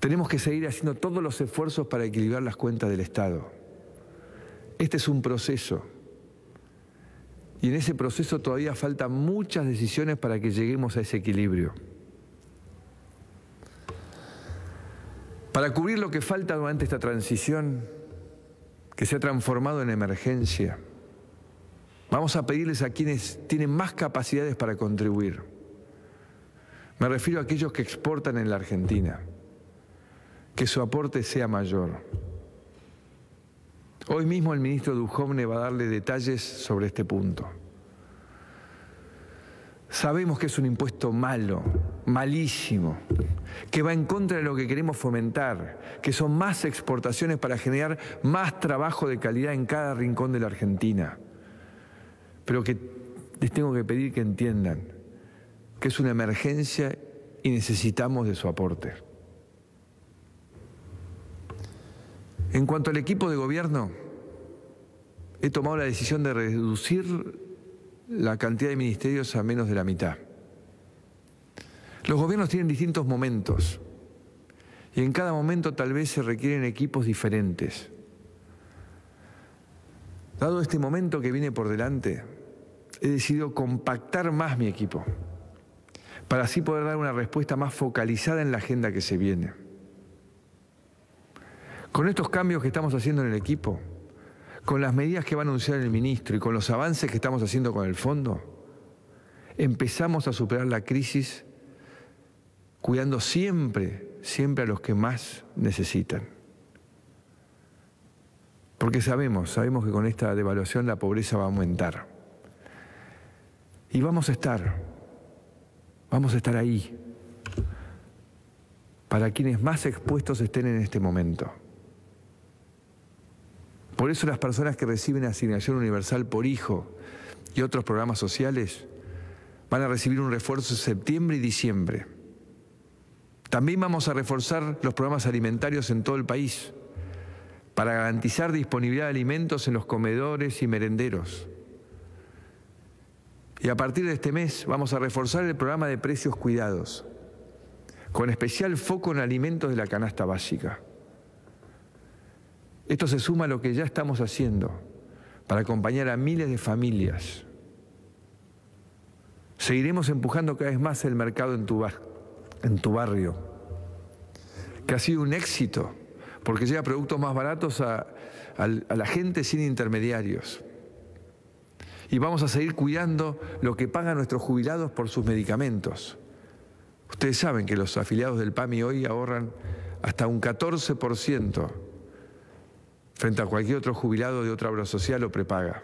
Tenemos que seguir haciendo todos los esfuerzos para equilibrar las cuentas del Estado. Este es un proceso. Y en ese proceso todavía faltan muchas decisiones para que lleguemos a ese equilibrio. Para cubrir lo que falta durante esta transición, que se ha transformado en emergencia, vamos a pedirles a quienes tienen más capacidades para contribuir. Me refiero a aquellos que exportan en la Argentina que su aporte sea mayor. Hoy mismo el ministro Dujovne va a darle detalles sobre este punto. Sabemos que es un impuesto malo, malísimo, que va en contra de lo que queremos fomentar, que son más exportaciones para generar más trabajo de calidad en cada rincón de la Argentina. Pero que les tengo que pedir que entiendan que es una emergencia y necesitamos de su aporte. En cuanto al equipo de gobierno, he tomado la decisión de reducir la cantidad de ministerios a menos de la mitad. Los gobiernos tienen distintos momentos y en cada momento tal vez se requieren equipos diferentes. Dado este momento que viene por delante, he decidido compactar más mi equipo para así poder dar una respuesta más focalizada en la agenda que se viene. Con estos cambios que estamos haciendo en el equipo, con las medidas que va a anunciar el ministro y con los avances que estamos haciendo con el fondo, empezamos a superar la crisis cuidando siempre, siempre a los que más necesitan. Porque sabemos, sabemos que con esta devaluación la pobreza va a aumentar. Y vamos a estar, vamos a estar ahí para quienes más expuestos estén en este momento. Por eso las personas que reciben asignación universal por hijo y otros programas sociales van a recibir un refuerzo en septiembre y diciembre. También vamos a reforzar los programas alimentarios en todo el país para garantizar disponibilidad de alimentos en los comedores y merenderos. Y a partir de este mes vamos a reforzar el programa de precios cuidados, con especial foco en alimentos de la canasta básica. Esto se suma a lo que ya estamos haciendo para acompañar a miles de familias. Seguiremos empujando cada vez más el mercado en tu, barrio, que ha sido un éxito, porque llega productos más baratos a la gente sin intermediarios. Y vamos a seguir cuidando lo que pagan nuestros jubilados por sus medicamentos. Ustedes saben que los afiliados del PAMI hoy ahorran hasta un 14% frente a cualquier otro jubilado de otra obra social o prepaga.